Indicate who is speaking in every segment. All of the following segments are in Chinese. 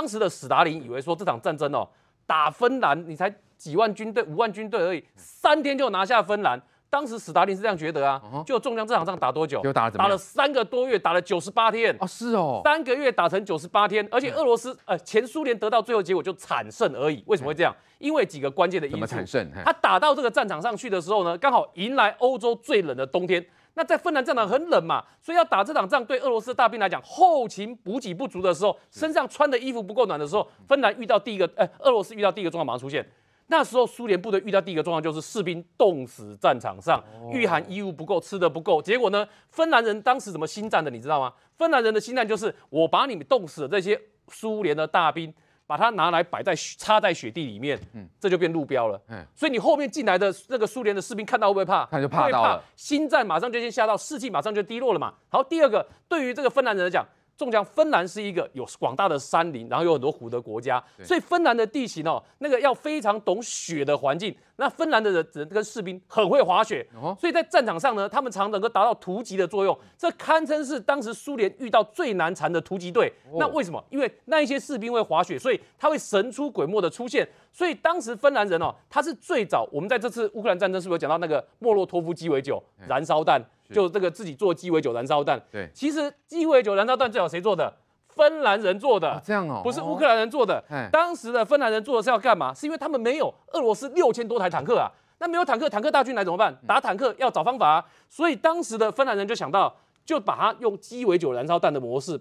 Speaker 1: 当时的史达林以为说这场战争哦，打芬兰你才几万军队、五万军队而已，三天就拿下芬兰。当时史达林是这样觉得啊，就中将这场仗打多久？打了打了三个多月，打了九十八天啊！是哦，三个月打成九十八天，而且俄罗斯呃前苏联得到最后结果就惨胜而已。为什么会这样？因为几个关键的因素。怎么惨胜？他打到这个战场上去的时候呢，刚好迎来欧洲最冷的冬天。那在芬兰战场很冷嘛，所以要打这场仗，对俄罗斯大兵来讲，后勤补给不足的时候，身上穿的衣服不够暖的时候，芬兰遇到第一个，哎，俄罗斯遇到第一个状况马上出现。那时候苏联部队遇到第一个状况就是士兵冻死战场上，御寒衣物不够，吃的不够。结果呢，芬兰人当时怎么心战的，你知道吗？芬兰人的心战就是我把你们冻死了，这些苏联的大兵。把它拿来摆在插在雪地里面，嗯，这就变路标了，嗯，所以你后面进来的那个苏联的士兵看到会不会怕？他就怕到了，心战马上就先吓到，士气马上就低落了嘛。好，第二个，对于这个芬兰人来讲。中奖，芬兰是一个有广大的山林，然后有很多湖的国家，所以芬兰的地形哦，那个要非常懂雪的环境。那芬兰的人跟士兵很会滑雪，所以在战场上呢，他们常能够达到突击的作用。这堪称是当时苏联遇到最难缠的突击队。那为什么？因为那一些士兵会滑雪，所以他会神出鬼没的出现。所以当时芬兰人哦，他是最早。我们在这次乌克兰战争是不是有讲到那个莫洛托夫鸡尾酒燃烧弹？就这个自己做鸡尾酒燃烧弹。对，其实鸡尾酒燃烧弹最早谁做的？芬兰人做的。这样哦，不是乌克兰人做的。当时的芬兰人做的是要干嘛？是因为他们没有俄罗斯六千多台坦克啊，那没有坦克，坦克大军来怎么办？打坦克要找方法啊。所以当时的芬兰人就想到，就把它用鸡尾酒燃烧弹的模式。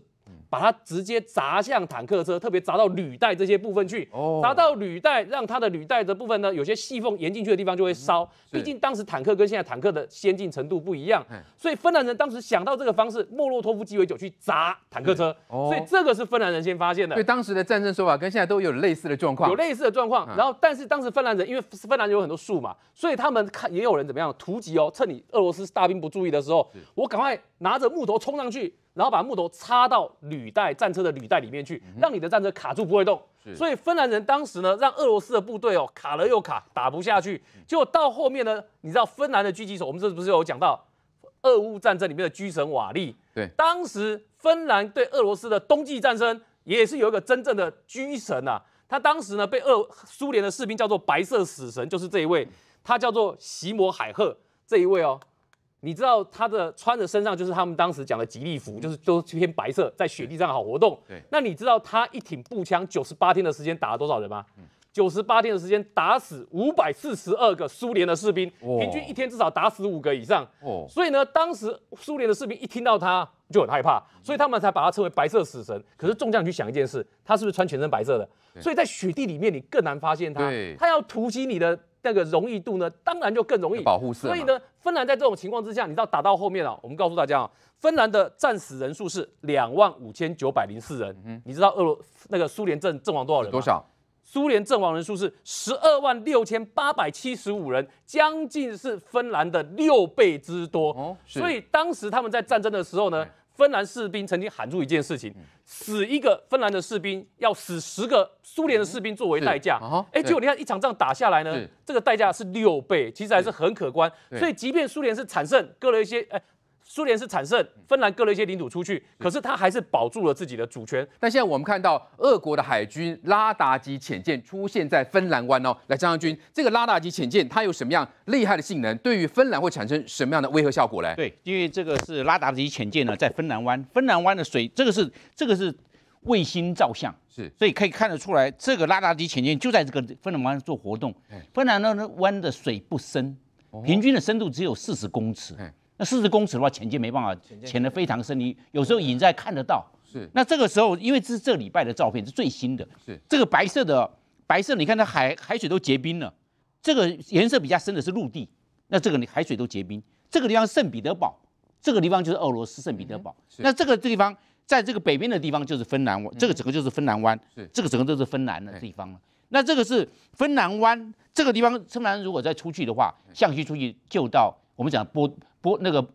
Speaker 1: 把它直接砸向坦克车，特别砸到履带这些部分去。哦。砸到履带，让它的履带的部分呢，有些细缝延进去的地方就会烧。毕竟当时坦克跟现在坦克的先进程度不一样。所以芬兰人当时想到这个方式，莫洛托夫鸡尾酒去砸坦克车。哦。所以这个是芬兰人先发现的。对，当时的战争手法跟现在都有类似的状况。有类似的状况。然后，但是当时芬兰人因为芬兰有很多树嘛，所以他们看也有人怎么样突集哦，趁你俄罗斯大兵不注意的时候，我赶快拿着木头冲上去。然后把木头插到履带战车的履带里面去，让你的战车卡住不会动。所以芬兰人当时呢，让俄罗斯的部队哦卡了又卡，打不下去。果到后面呢，你知道芬兰的狙击手，我们这不是有讲到俄乌战争里面的狙神瓦利？对，当时芬兰对俄罗斯的冬季战争也是有一个真正的狙神啊。他当时呢被俄苏联的士兵叫做白色死神，就是这一位，他叫做西摩海赫这一位哦。你知道他的穿着身上就是他们当时讲的吉利服，就是都偏白色，在雪地上好活动。那你知道他一挺步枪九十八天的时间打了多少人吗？九十八天的时间打死五百四十二个苏联的士兵，平均一天至少打死五个以上。所以呢，当时苏联的士兵一听到他就很害怕，所以他们才把他称为白色死神。可是众将去想一件事，他是不是穿全身白色的？所以在雪地里面你更难发现他，他要突袭你的。那个容易度呢，当然就更容易保护，所以呢，芬兰在这种情况之下，你知道打到后面啊，我们告诉大家，芬兰的战死人数是两万五千九百零四人。嗯，你知道俄罗那个苏联阵阵亡多少人多少？苏联阵亡人数是十二万六千八百七十五人，将近是芬兰的六倍之多。哦，所以当时他们在战争的时候呢。芬兰士兵曾经喊出一件事情：死一个芬兰的士兵，要死十个苏联的士兵作为代价。哎，结果你看一场仗打下来呢，这个代价是六倍，其实还是很可观。所以，即便苏联是惨胜，割了一些，哎。苏联是惨胜，芬兰割了一些领土出去，可是他还是保住了自己的主权。但现在我们看到俄国
Speaker 2: 的海军拉达级潜舰出现在芬兰湾哦。来，张将军，这个拉达级潜舰它
Speaker 3: 有什么样厉害的性能？对于芬兰会产生什么样的威慑效果呢？对，因为这个是拉达级潜舰呢，在芬兰湾。芬兰湾的水，这个是这个是卫星照相，是，所以可以看得出来，这个拉达级潜舰就在这个芬兰湾做活动。芬兰湾的水不深，平均的深度只有四十公尺。那四十公尺的话，潜进没办法潜的非常深你有时候影在看得到。是，那这个时候，因为这是这礼拜的照片，是最新的。是，这个白色的白色，你看它海海水都结冰了。这个颜色比较深的是陆地。那这个你海水都结冰，这个地方圣彼得堡，这个地方就是俄罗斯圣彼得堡。那这个地方在这个北边的地方就是芬兰湾，这个整个就是芬兰湾。是，这个整个都是芬兰的地方了。那这个是芬兰湾这个地方，芬兰如果再出去的话，向西出去就到我们讲波。波那个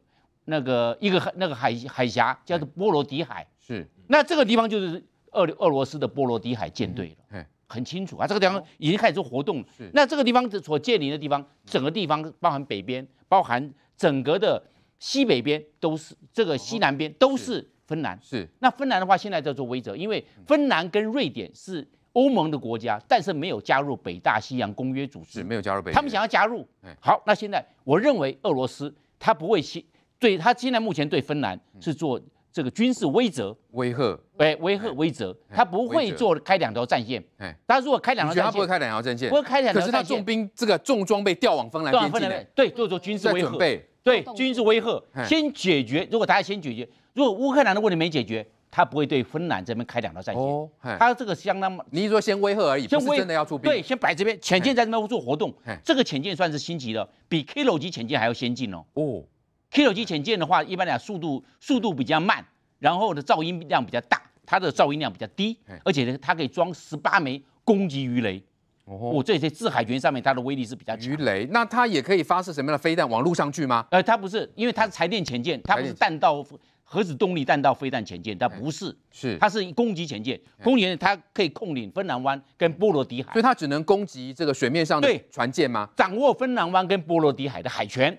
Speaker 3: 那个一个那个海海峡叫做波罗的海，是那这个地方就是俄俄罗斯的波罗的海舰队了，很清楚啊，这个地方已经开始做活动。是那这个地方所建立的地方，整个地方包含北边，包含整个的西北边都是，这个西南边都是芬兰。是那芬兰的话，现在在做威则，因为芬兰跟瑞典是欧盟的国家，但是没有加入北大西洋公约组织，是没有加入。北，他们想要加入。好，那现在我认为俄罗斯。他不会先对，他现在目前对芬兰是做这个军事威慑、威吓，哎，威吓、威慑，他不会做开两条战线，哎，他如果开两条，战线，他不会开两条战线？不会开两条，可是他重兵这个重装备调往芬兰边境的，对，做做军事威吓，对，军事威吓，先解决，如果大家先解决，如果乌克兰的问题没解决。他不会对芬兰这边开两道战线哦。他这个相当，你是说先威吓而已，先威真的要兵？对，先摆这边潜舰在那边做活动。这个潜舰算是新级的，比 Kilo 级潜舰还要先进哦。哦，Kilo 级潜舰的话，一般来讲速度速度比较慢，然后的噪音量比较大，它的噪音量比较低，而且呢，它可以装十八枚攻击鱼雷。哦，这些制海权上面它的威力是比较强。鱼雷，那它也可以发射什么样的飞弹往陆上去吗？呃，它不是，因为它是柴电潜舰，它不是弹道。核子动力弹道飞弹潜舰，它不是，是它是攻击潜舰，攻击潜舰它可以控领芬兰湾跟波罗的海，所以它只能攻击这个水面上的船舰吗？掌握芬兰湾跟波罗的海的海权，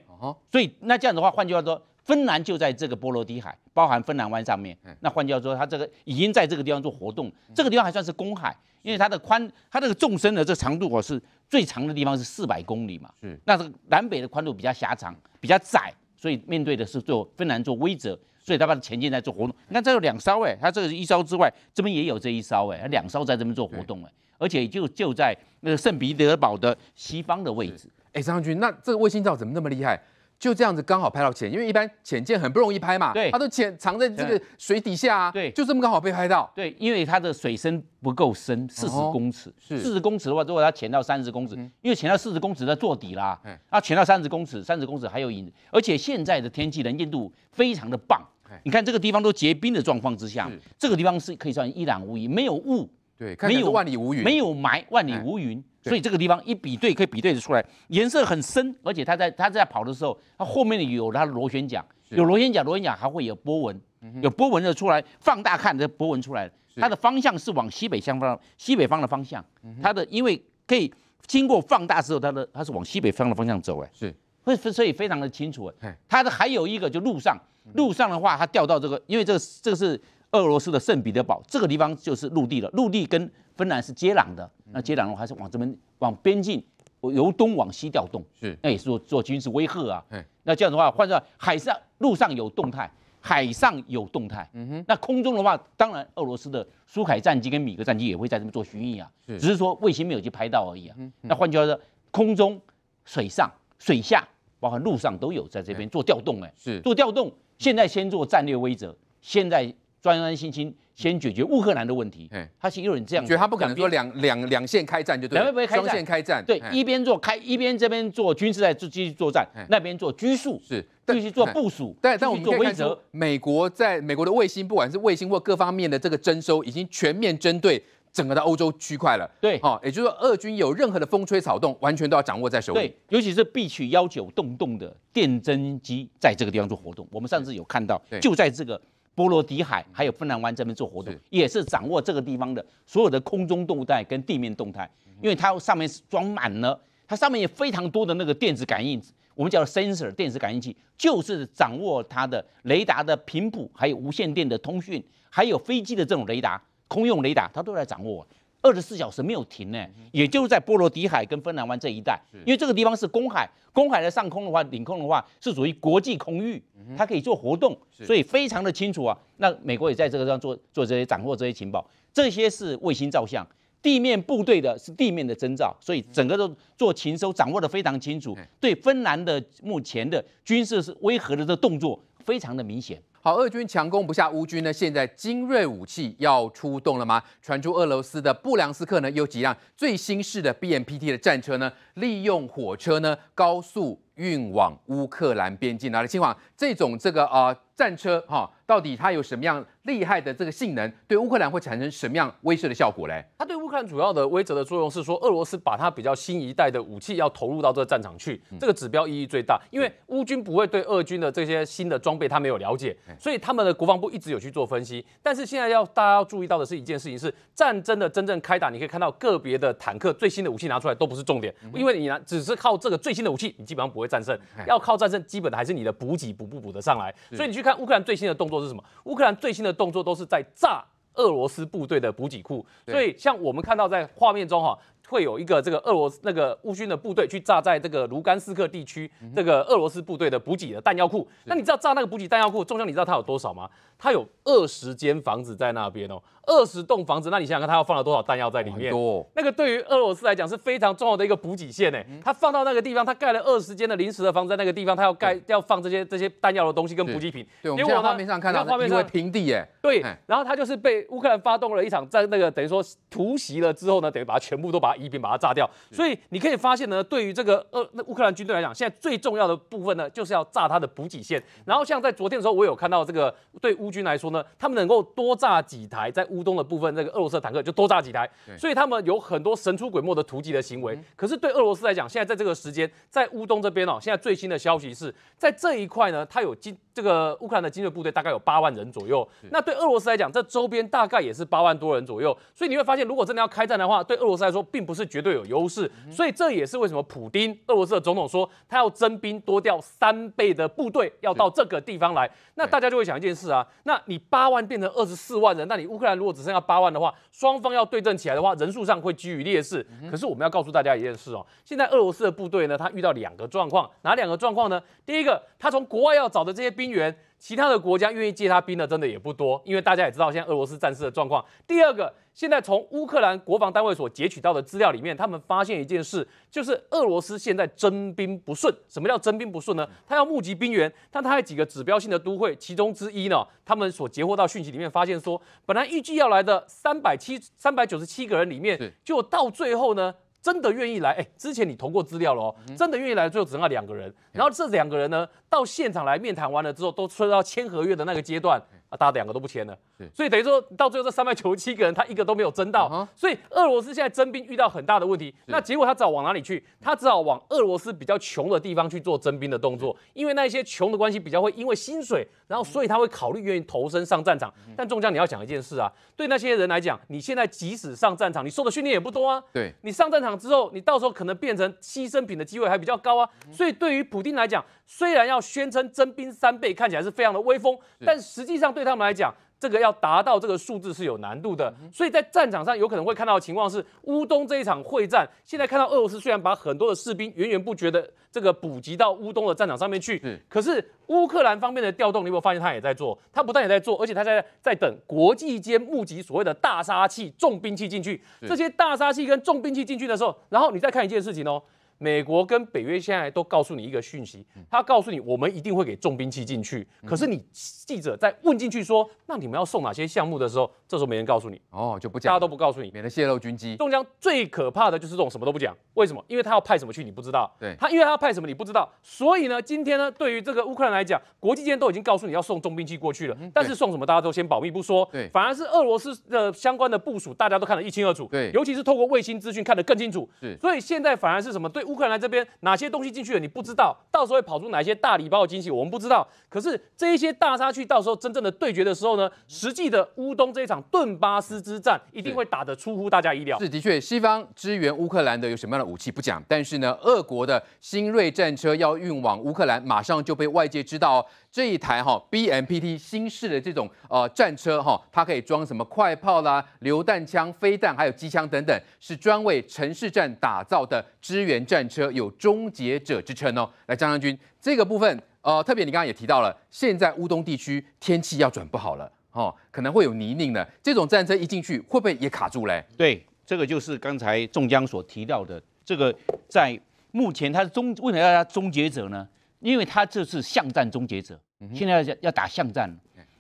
Speaker 3: 所以那这样的话，换句话说，芬兰就在这个波罗的海，包含芬兰湾上面，那换句话说，它这个已经在这个地方做活动，这个地方还算是公海，因为它的宽，它这个纵深的这长度我是最长的地方是四百公里嘛，是，那这个南北的宽度比较狭长，比较窄，所以面对的是做芬兰做威则。所以他把潜舰在做活动，你看这有两艘哎，他这个是一艘之外，这边也有这一艘哎，两艘在这边做活动哎，而且就就在那个圣彼得堡的西方的位置哎，
Speaker 2: 张将军，那这个卫星照怎么那么厉害？就这样子刚好拍到潜，因为一般潜舰很不容易拍嘛，对，它都潜藏在这个
Speaker 3: 水底下啊，对，就这么刚好被拍到，对，因为它的水深不够深，四十公尺，是四十公尺的话，如果它潜到三十公尺，因为潜到四十公尺在坐底啦，嗯，啊，潜到三十公尺，三十公尺还有影，而且现在的天气能见度非常的棒。你看这个地方都结冰的状况之下，这个地方是可以算一览无遗，没有雾，
Speaker 2: 对，没有万里无云，没
Speaker 3: 有霾，万里无云。所以这个地方一比对，可以比对的出来，颜色很深，而且它在它在跑的时候，它后面有它的螺旋桨，有螺旋桨，螺旋桨还会有波纹，有波纹的出来，放大看这波纹出来它的方向是往西北向方，西北方的方向，它的因为可以经过放大之后，它的它是往西北方的方向走，哎，是，会所以非常的清楚，哎，它的还有一个就路上。路上的话，它调到这个，因为这个这个是俄罗斯的圣彼得堡，这个地方就是陆地了。陆地跟芬兰是接壤的，那接壤了还是往这边往边境，由东往西调动，是那也是做做军事威吓啊。那这样的话，换算海上、路上有动态，海上有动态，嗯哼。那空中的话，当然俄罗斯的苏凯战机跟米格战机也会在这边做巡弋啊，只是说卫星没有去拍到而已啊。那换句话说，空中、水上、水下，包括路上都有在这边做调动，哎，是做调动。现在先做战略威慑，现在专安心心先解决乌克兰的问题。他先有人这样，觉得他不可能说两两两线开战就对，两边不会开战，双线开战对，一边做开，一边这边做军事在继续作战，那边做拘束，是继
Speaker 2: 续做部署，但但我们做威则。美国在美国的卫星，不管是卫星或各方面的这个征收，已经全面针对。整个的欧洲区块了，对，哈，也就是说，俄军有任何的风吹草动，完全都要掌握在手里。对，尤其
Speaker 3: 是 B 区幺九洞洞的电侦机，在这个地方做活动，我们上次有看到，就在这个波罗的海还有芬兰湾这边做活动，也是掌握这个地方的所有的空中动态跟地面动态，因为它上面是装满了，它上面有非常多的那个电子感应，我们叫 sensor 电子感应器，就是掌握它的雷达的频谱，还有无线电的通讯，还有飞机的这种雷达。空用雷达，他都在掌握，二十四小时没有停呢。也就是在波罗的海跟芬兰湾这一带，因为这个地方是公海，公海的上空的话，领空的话是属于国际空域，它可以做活动，所以非常的清楚啊。那美国也在这个上做做这些掌握这些情报，这些是卫星照相，地面部队的是地面的征兆，所以整个都做情收掌握的非常清楚。对芬兰的目前的军事是威和的这动作非常的明显。
Speaker 2: 好，俄军强攻不下乌军呢？现在精锐武器要出动了吗？传出俄罗斯的布良斯克呢有几辆最新式的 B M P T 的战车呢？利用火车呢高速。运往乌克兰边境来了。请这种这个啊战车哈，到底它有什么样厉害的这个性能？对乌克兰会产生什么样威慑的效果嘞？
Speaker 1: 它对乌克兰主要的威慑的作用是说，俄罗斯把它比较新一代的武器要投入到这个战场去，这个指标意义最大。因为乌军不会对俄军的这些新的装备，他没有了解，所以他们的国防部一直有去做分析。但是现在要大家要注意到的是一件事情：是战争的真正开打，你可以看到个别的坦克最新的武器拿出来都不是重点，因为你呢只是靠这个最新的武器，你基本上不会。战胜要靠战胜，基本的还是你的补给补不补得上来。所以你去看乌克兰最新的动作是什么？乌克兰最新的动作都是在炸俄罗斯部队的补给库。所以像我们看到在画面中哈，会有一个这个俄罗斯那个乌军的部队去炸在这个卢甘斯克地区这个俄罗斯部队的补给的弹药库。那你知道炸那个补给弹药库，中量，你知道它有多少吗？它有二十间房子在那边哦，二十栋房子，那你想想看，它要放了多少弹药在里面？哦、那个对于俄罗斯来讲是非常重要的一个补给线呢。它放到那个地方，它盖了二十间的临时的房，在那个地方，它要盖要放这些这些弹药的东西跟补给品。对，我们现在画面上看到画面是平地，哎，对。然后它就是被乌克兰发动了一场在那个等于说突袭了之后呢，等于把它全部都把它夷平，把它炸掉。所以你可以发现呢，对于这个俄那乌克兰军队来讲，现在最重要的部分呢，就是要炸它的补给线。然后像在昨天的时候，我有看到这个对。乌军来说呢，他们能够多炸几台在乌东的部分那个俄罗斯坦克就多炸几台，所以他们有很多神出鬼没的突击的行为。可是对俄罗斯来讲，现在在这个时间在乌东这边哦，现在最新的消息是在这一块呢，他有精这个乌克兰的精锐部队大概有八万人左右。那对俄罗斯来讲，这周边大概也是八万多人左右。所以你会发现，如果真的要开战的话，对俄罗斯来说并不是绝对有优势。所以这也是为什么普丁俄罗斯的总统说他要征兵多调三倍的部队要到这个地方来。那大家就会想一件事啊。那你八万变成二十四万人，那你乌克兰如果只剩下八万的话，双方要对阵起来的话，人数上会居于劣势。可是我们要告诉大家一件事哦，现在俄罗斯的部队呢，他遇到两个状况，哪两个状况呢？第一个，他从国外要找的这些兵员。其他的国家愿意借他兵的，真的也不多，因为大家也知道现在俄罗斯战事的状况。第二个，现在从乌克兰国防单位所截取到的资料里面，他们发现一件事，就是俄罗斯现在征兵不顺。什么叫征兵不顺呢？他要募集兵员，但他有几个指标性的都会，其中之一呢，他们所截获到讯息里面发现说，本来预计要来的三百七三百九十七个人里面，就到最后呢。真的愿意来，哎，之前你投过资料了哦。真的愿意来，最后只剩下两个人，然后这两个人呢，到现场来面谈完了之后，都说到签合约的那个阶段。大家两个都不签了，所以等于说到最后这三九十七个人，他一个都没有征到。所以俄罗斯现在征兵遇到很大的问题。那结果他只好往哪里去？他只好往俄罗斯比较穷的地方去做征兵的动作，因为那一些穷的关系比较会因为薪水，然后所以他会考虑愿意投身上战场。但中将你要讲一件事啊，对那些人来讲，你现在即使上战场，你受的训练也不多啊。对，你上战场之后，你到时候可能变成牺牲品的机会还比较高啊。所以对于普丁来讲，虽然要宣称征兵三倍看起来是非常的威风，但实际上对。他们来讲，这个要达到这个数字是有难度的，所以在战场上有可能会看到的情况是，乌东这一场会战，现在看到俄罗斯虽然把很多的士兵源源不绝的这个补给到乌东的战场上面去，可是乌克兰方面的调动，你有没有发现他也在做？他不但也在做，而且他在在等国际间募集所谓的大杀器、重兵器进去。这些大杀器跟重兵器进去的时候，然后你再看一件事情哦。美国跟北约现在都告诉你一个讯息，他告诉你我们一定会给重兵器进去，可是你记者在问进去说，那你们要送哪些项目的时候，这时候没人告诉你，哦，就不讲，大家都不告诉你，免得泄露军机。中央最可怕的就是这种什么都不讲，为什么？因为他要派什么去，你不知道。对，他因为他要派什么，你不知道，所以呢，今天呢，对于这个乌克兰来讲，国际间都已经告诉你要送重兵器过去了，但是送什么大家都先保密不说，对，反而是俄罗斯的相关的部署，大家都看得一清二楚，对，尤其是透过卫星资讯看得更清楚，对，所以现在反而是什么对。乌克兰这边哪些东西进去了，你不知道，到时候会跑出哪些大礼包的惊喜，我们不知道。可是这一些大杀器，到时候真正的对决的时候呢，实际的乌东这一场顿巴斯之战一定会打得出乎大家意料。是
Speaker 2: 的确，西方支援乌克兰的有什么样的武器不讲，但是呢，俄国的新锐战车要运往乌克兰，马上就被外界知道。这一台哈 B M P T 新式的这种呃战车哈，它可以装什么快炮啦、榴弹枪、飞弹，还有机枪等等，是专为城市战打造的支援战。战车有终结者之称哦，来张将军，这个部分呃，特别你刚刚也提到了，现在乌东地区天
Speaker 3: 气要转不好了哦，可能会有泥泞的，这种战车一进去会不会也卡住嘞？对，这个就是刚才众江所提到的，这个在目前它是终为什么要叫终结者呢？因为它这是巷战终结者，现在要要打巷战，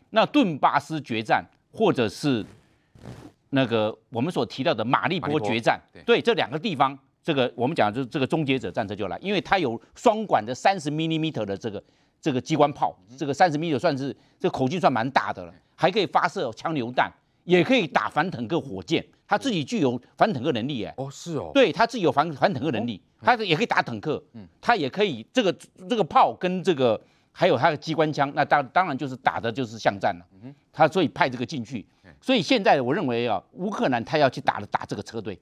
Speaker 3: 那顿巴斯决战，或者是那个我们所提到的马利波决战，对这两个地方。这个我们讲就是这个终结者战车就来，因为它有双管的三十毫米的这个这个机关炮，这个三十毫米算是这口径算蛮大的了，还可以发射枪榴弹，也可以打反坦克火箭，它自己具有反坦克能力哎。哦，是哦。对，它自己有反反坦克能力，它也可以打坦克。嗯，它也可以这个这个炮跟这个还有它的机关枪，那当当然就是打的就是巷战了。嗯，它所以派这个进去，所以现在我认为啊，乌克兰他要去打打这个车队。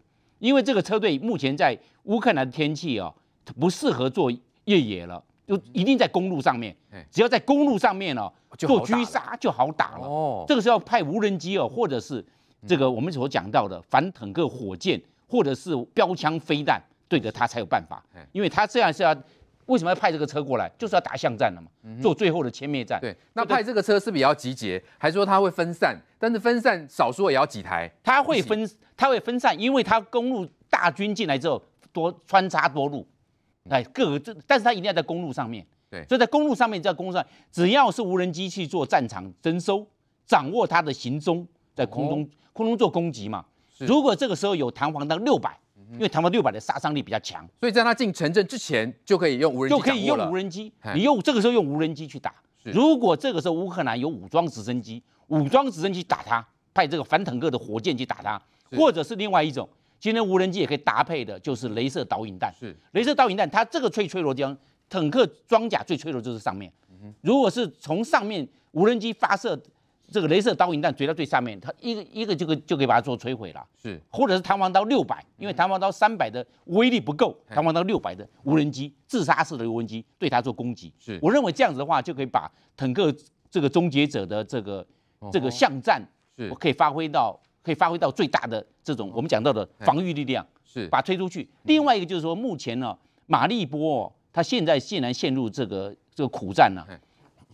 Speaker 3: 因为这个车队目前在乌克兰的天气哦，不适合做越野了，就一定在公路上面。只要在公路上面哦，做狙杀就好打了。哦，这个是要派无人机哦，或者是这个我们所讲到的反坦克火箭，或者是标枪飞弹对着它才有办法。因为它这样是要。为什么要派这个车过来？就是要打巷战了嘛，做最后的歼灭战。对，那派这个车是比较集结，还是说它会分散？但是分散少说也要几台，它会分，它会分散，因为它公路大军进来之后多穿插多路，哎，各个这，但是它一定要在公路上面。对，所以在公路上面，在公路上，只要是无人机去做战场征收，掌握它的行踪，在空中空中做攻击嘛。如果这个时候有弹簧弹六百。因为他们六百的杀伤力比较强，所以在他进城镇之前就可以用无人机就可以用无人机，你用这个时候用无人机去打。如果这个时候乌克兰有武装直升机，武装直升机打他，派这个反坦克的火箭去打他，或者是另外一种，今天无人机也可以搭配的就是镭射导引弹。是镭射导引弹，它这个最脆弱地方，坦克装甲最脆弱就是上面。如果是从上面无人机发射。这个镭射刀影弹追到最上面，它一个一个就可就可以把它做摧毁了，是，或者是弹簧刀六百，因为弹簧刀三百的威力不够，弹簧刀六百的无人机自杀式的无人机对它做攻击，是，我认为这样子的话就可以把整个这个终结者的这个这个巷战是，可以发挥到可以发挥到最大的这种我们讲到的防御力量，是，把它推出去。另外一个就是说，目前呢，马利波他现在竟然陷入这个这个苦战了。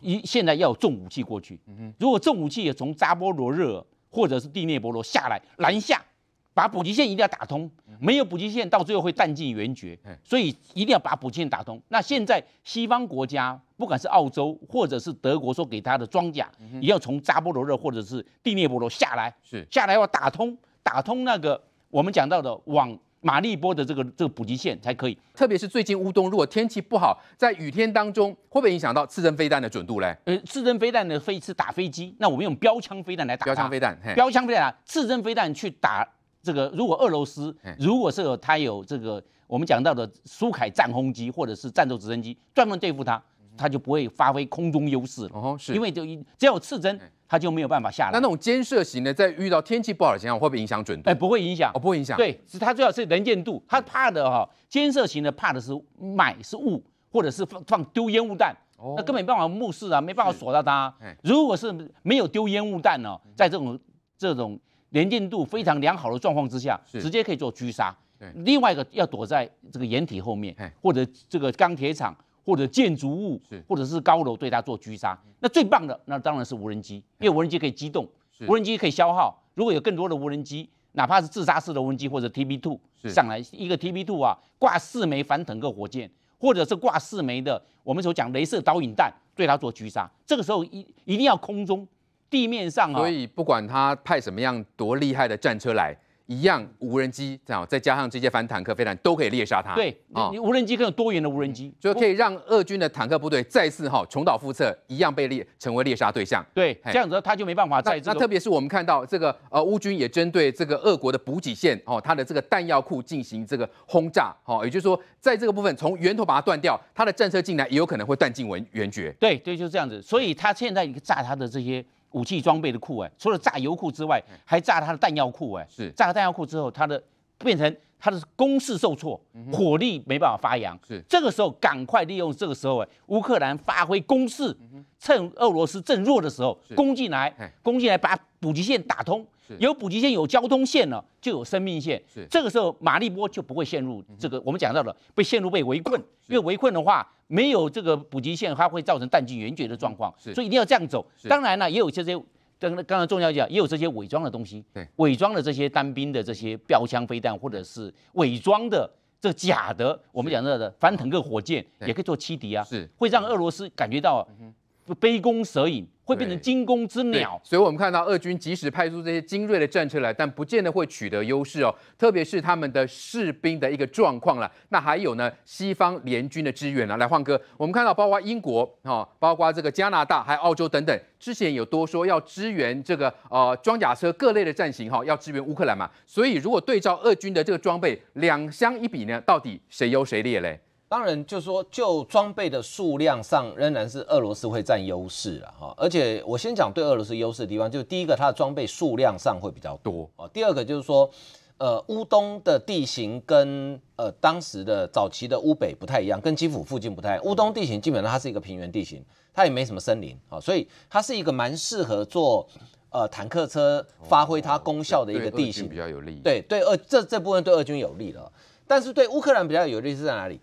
Speaker 3: 一现在要有重武器过去，如果重武器也从扎波罗热或者是第聂伯罗下来拦下，把补给线一定要打通，没有补给线到最后会弹尽援绝，所以一定要把补给线打通。那现在西方国家不管是澳洲或者是德国，说给他的装甲也要从扎波罗热或者是第聂伯罗下来，是下来要打通，打通那个我们讲到的往。马立波的这个这个补给线才可以，特别是最近乌东，如果天气不好，在雨天当中，会不会影响到刺针飞弹的准度嘞？呃，刺针飞弹的飞是打飞机，那我们用标枪飞弹来打标枪飞弹，标枪飞弹，刺针飞弹去打这个。如果俄罗斯，如果是它有这个我们讲到的苏凯战轰机或者是战斗直升机，专门对付它，它就不会发挥空中优势了，哦，是，因为就只要有刺针，它就没有办法下来。那那种监射型的，在遇到天气不好的情况会不会影响准度？哎，不会影响，哦，不会影响。对，是它最好是能见度。它怕的哈，监射型的怕的是霾是雾，或者是放放丢烟雾弹，那根本没办法目视啊，没办法锁到它。如果是没有丢烟雾弹呢，在这种这种能见度非常良好的状况之下，直接可以做狙杀。另外一个要躲在这个掩体后面，或者这个钢铁厂。或者建筑物，或者是高楼，对它做狙杀。那最棒的，那当然是无人机，因为无人机可以机动，无人机可以消耗。如果有更多的无人机，哪怕是自杀式的无人机或者 TB2 上来一个 TB2 啊，挂四枚反坦克火箭，或者是挂四枚的我们所讲镭射导引弹，对它做狙杀。这个时候一一定要空中，地面上啊。所以不管他派什么样多厉害的战车来。一样
Speaker 2: 无人机这样，再加上这些反坦克飞弹，都可以猎杀它。对，你无人机更多元的无人机，就可以让俄军的坦克部队再次哈重蹈覆辙，一样被猎成为猎杀对象。对，这样子呢，他就没办法再那。特别是我们看到这个呃，乌军也针对这个俄国的补给线哦，它的这个弹药库进行这个轰炸哦，也就是说，在这个部分从源头把它断掉，
Speaker 3: 它的战车进来也有可能会断尽文源绝。对，对，就是这样子。所以他现在炸他的这些。武器装备的库哎，除了炸油库之外，还炸他的弹药库哎，是炸弹药库之后，他的变成他的攻势受挫，火力没办法发扬，是这个时候赶快利用这个时候哎，乌克兰发挥攻势，趁俄罗斯正弱的时候攻进来，攻进来把补给线打通。有补给线，有交通线了，就有生命线。是这个时候，马利波就不会陷入这个。我们讲到的被陷入被围困，因为围困的话，没有这个补给线，它会造成弹尽援绝的状况。所以一定要这样走。当然了，也有这些，跟刚才重要讲，也有这些伪装的东西。对，伪装的这些单兵的这些标枪飞弹，或者是伪装的这假的，我们讲到的翻腾个火箭也可以做欺敌啊。是，会让俄罗斯感觉到。杯弓蛇影会变成惊弓
Speaker 2: 之鸟，所以我们看到俄军即使派出这些精锐的战车来，但不见得会取得优势哦。特别是他们的士兵的一个状况了。那还有呢，西方联军的支援啊？来，换哥，我们看到包括英国啊，包括这个加拿大，还有澳洲等等，之前有多说要支援这个呃装甲车各类的战型哈，要支援乌克兰嘛。所以如果对照俄军的这个装备，两相一比呢，到底谁优谁劣嘞？
Speaker 4: 当然，就是说，就装备的数量上，仍然是俄罗斯会占优势了哈。而且，我先讲对俄罗斯优势的地方，就是第一个，它的装备数量上会比较多啊。第二个就是说，呃，乌东的地形跟呃当时的早期的乌北不太一样，跟基辅附近不太。乌东地形基本上它是一个平原地形，它也没什么森林啊，所以它是一个蛮适合做呃坦克车发挥它功效的一个地形，比较有利。对对，二这这部分对俄军有利了，但是对乌克兰比较有利是在哪里？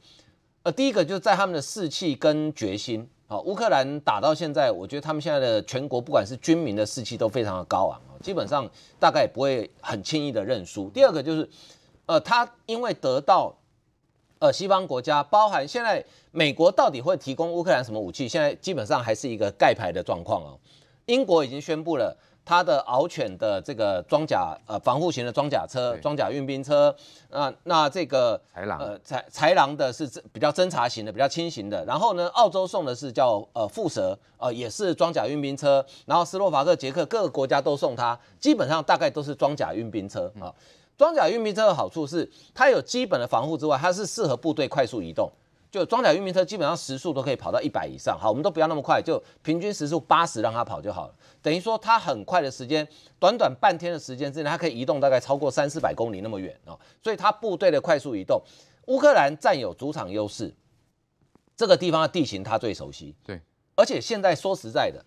Speaker 4: 呃，第一个就是在他们的士气跟决心啊，乌克兰打到现在，我觉得他们现在的全国不管是军民的士气都非常的高昂基本上大概不会很轻易的认输。第二个就是，呃，他因为得到呃西方国家，包含现在美国到底会提供乌克兰什么武器，现在基本上还是一个盖牌的状况哦。英国已经宣布了。它的獒犬的这个装甲呃防护型的装甲车、装甲运兵车，那那这个豺狼呃豺豺狼的是这比较侦察型的、比较轻型的。然后呢，澳洲送的是叫呃蝮蛇，呃也是装甲运兵车。然后斯洛伐克、捷克各个国家都送它，基本上大概都是装甲运兵车啊。装甲运兵车的好处是它有基本的防护之外，它是适合部队快速移动。就装甲运兵车基本上时速都可以跑到一百以上。好，我们都不要那么快，就平均时速八十让它跑就好了。等于说，它很快的时间，短短半天的时间之内，它可以移动大概超过三四百公里那么远哦，所以它部队的快速移动，乌克兰占有主场优势，这个地方的地形它最熟悉。对，而且现在说实在的，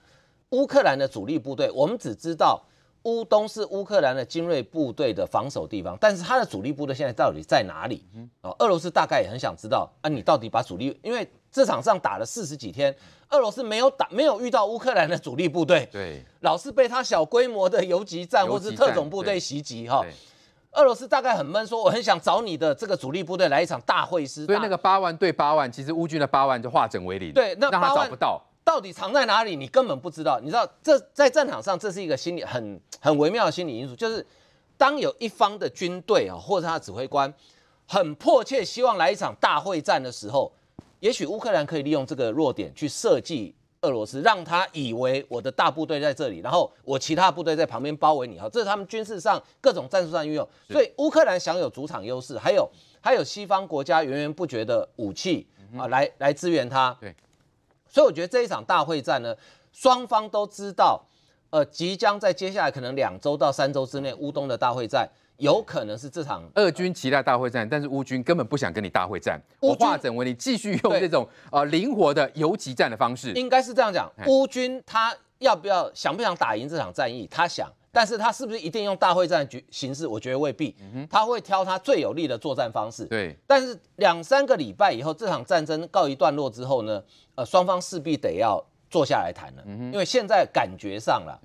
Speaker 4: 乌克兰的主力部队，我们只知道。乌东是乌克兰的精锐部队的防守地方，但是他的主力部队现在到底在哪里？哦，俄罗斯大概也很想知道啊，你到底把主力，因为这场上打了四十几天，俄罗斯没有打，没有遇到乌克兰的主力部队，对，老是被他小规模的游击战或是特种部队袭击哈。俄罗斯大概很闷，说我很想找你的这个主力部队来一场大会师，所以那个八万对八万，其实乌军的八万就化整为零，对，那让他找不到。到底藏在哪里？你根本不知道。你知道，这在战场上，这是一个心理很很微妙的心理因素，就是当有一方的军队啊，或者他的指挥官很迫切希望来一场大会战的时候，也许乌克兰可以利用这个弱点去设计俄罗斯，让他以为我的大部队在这里，然后我其他部队在旁边包围你哈。这是他们军事上各种战术上运用。所以乌克兰享有主场优势，还有还有西方国家源源不绝的武器啊，来来支援他。对。所以我觉得这一场大会战呢，双方都知道，呃，即将在接下来可能两周到三周之内，乌东的大会战有可能是这场
Speaker 2: 俄军期待大会战，但是乌军根本不想跟你大会战。我化整为零，继续用这种
Speaker 4: 呃灵活的游击战的方式，应该是这样讲。乌军他要不要想不想打赢这场战役？他想。但是他是不是一定用大会战局形式？我觉得未必，他会挑他最有利的作战方式。对，但是两三个礼拜以后，这场战争告一段落之后呢，呃，双方势必得要坐下来谈了。因为现在感觉上了，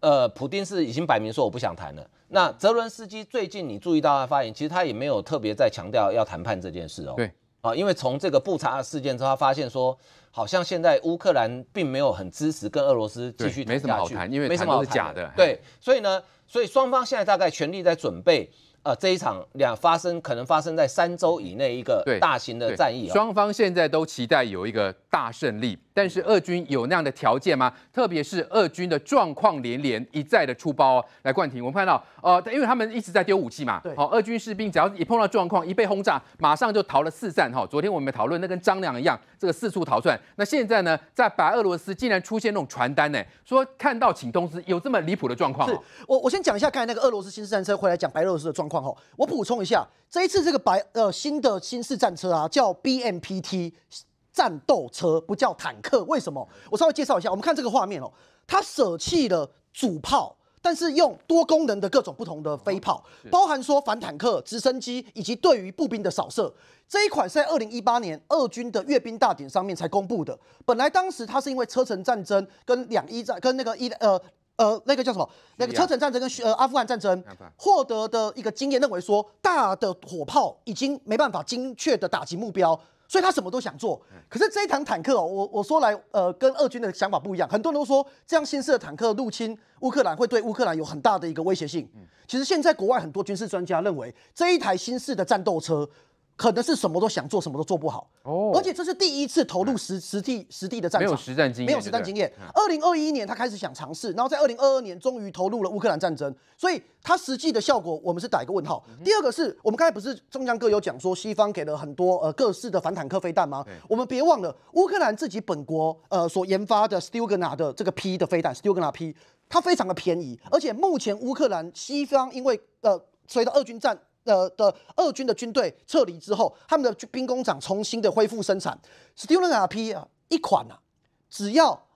Speaker 4: 呃，普丁是已经摆明说我不想谈了。那泽伦斯基最近你注意到他发言，其实他也没有特别再强调要谈判这件事哦。对。啊，因为从这个布查事件之后，他发现说好像现在乌克兰并没有很支持跟俄罗斯继续谈下去，没什么好谈，因为谈都是假的。对，所以呢，所以双方现在大概全力在准备，呃，这一场两发生可能发生在三周以内一个大型的战役。双
Speaker 2: 方现在都期待有一个大胜利。但是俄军有那样的条件吗？特别是俄军的状况连连一再的出包来冠廷，我们看到呃，因为他们一直在丢武器嘛，对，好，俄军士兵只要一碰到状况，一被轰炸，马上就逃了四散哈。昨天我们讨论那跟张良一样，这个四处逃窜。那现在呢，在白俄罗斯竟然出现那种传单，呢，说看到请通知，有这么离谱的状况。
Speaker 5: 我我先讲一下刚才那个俄罗斯新式战车，回来讲白俄罗斯的状况哈。我补充一下，这一次这个白呃新的新式战车啊，叫 BMPT。战斗车不叫坦克，为什么？我稍微介绍一下，我们看这个画面哦，它舍弃了主炮，但是用多功能的各种不同的飞炮，包含说反坦克、直升机以及对于步兵的扫射。这一款是在二零一八年二军的阅兵大典上面才公布的。本来当时它是因为车臣战争跟两伊战跟那个伊呃呃那个叫什么那个车臣战争跟呃阿富汗战争获得的一个经验，认为说大的火炮已经没办法精确的打击目标。所以他什么都想做，可是这一辆坦克哦，我我说来，呃，跟俄军的想法不一样。很多人都说，这样新式的坦克入侵乌克兰会对乌克兰有很大的一个威胁性。其实现在国外很多军事专家认为，这一台新式的战斗车。可能是什么都想做，什么都做不好哦。而且这是第一次投入实实地实地的战场，没有实战经验，没有实战经验。二零二一年他开始想尝试，然后在二零二二年终于投入了乌克兰战争。所以他实际的效果，我们是打一个问号。第二个是我们刚才不是中央哥有讲说，西方给了很多呃各式的反坦克飞弹吗？我们别忘了乌克兰自己本国呃所研发的 Stugna 的这个 P 的飞弹 Stugna P，它非常的便宜，而且目前乌克兰西方因为呃随着二军战。呃的，俄军的军队撤离之后，他们的兵工厂重新的恢复生产。Steyr R P 啊，一款啊，只要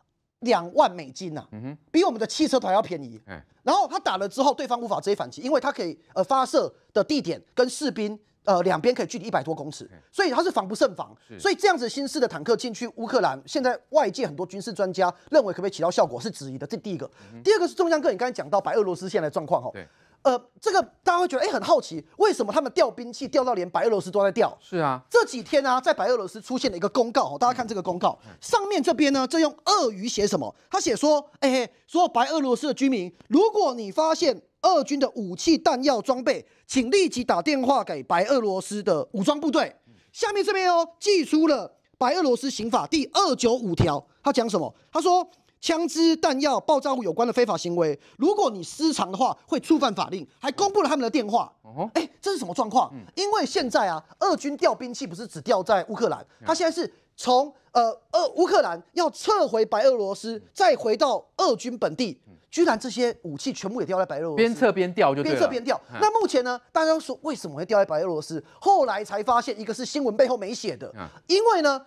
Speaker 5: 两万美金呐，嗯哼，比我们的汽车还要便宜。嗯。然后他打了之后，对方无法直接反击，因为他可以呃发射的地点跟士兵呃两边可以距离一百多公尺，所以他是防不胜防。所以这样子新式的坦克进去乌克兰，现在外界很多军事专家认为可不可以起到效果是质疑的。这第一个，第二个是中央哥，你刚才讲到白俄罗斯现在状况哦。对。呃，这个大家会觉得，哎，很好奇，为什么他们调兵器调到连白俄罗斯都在调？是啊，这几天啊，在白俄罗斯出现了一个公告，大家看这个公告，上面这边呢，这用鳄鱼写什么？他写说，哎嘿，说白俄罗斯的居民，如果你发现俄军的武器、弹药、装备，请立即打电话给白俄罗斯的武装部队。下面这边哦，寄出了白俄罗斯刑法第二九五条，他讲什么？他说。枪支、弹药、爆炸物有关的非法行为，如果你私藏的话，会触犯法令。还公布了他们的电话。哦哎，这是什么状况？因为现在啊，俄军调兵器不是只调在乌克兰，他现在是从呃，俄乌克兰要撤回白俄罗斯，再回到俄军本地，居然这些武器全部也掉在白俄。斯，边撤
Speaker 2: 边调就边撤边调。那
Speaker 5: 目前呢？大家说为什么会掉在白俄罗斯？后来才发现，一个是新闻背后没写的，因为呢。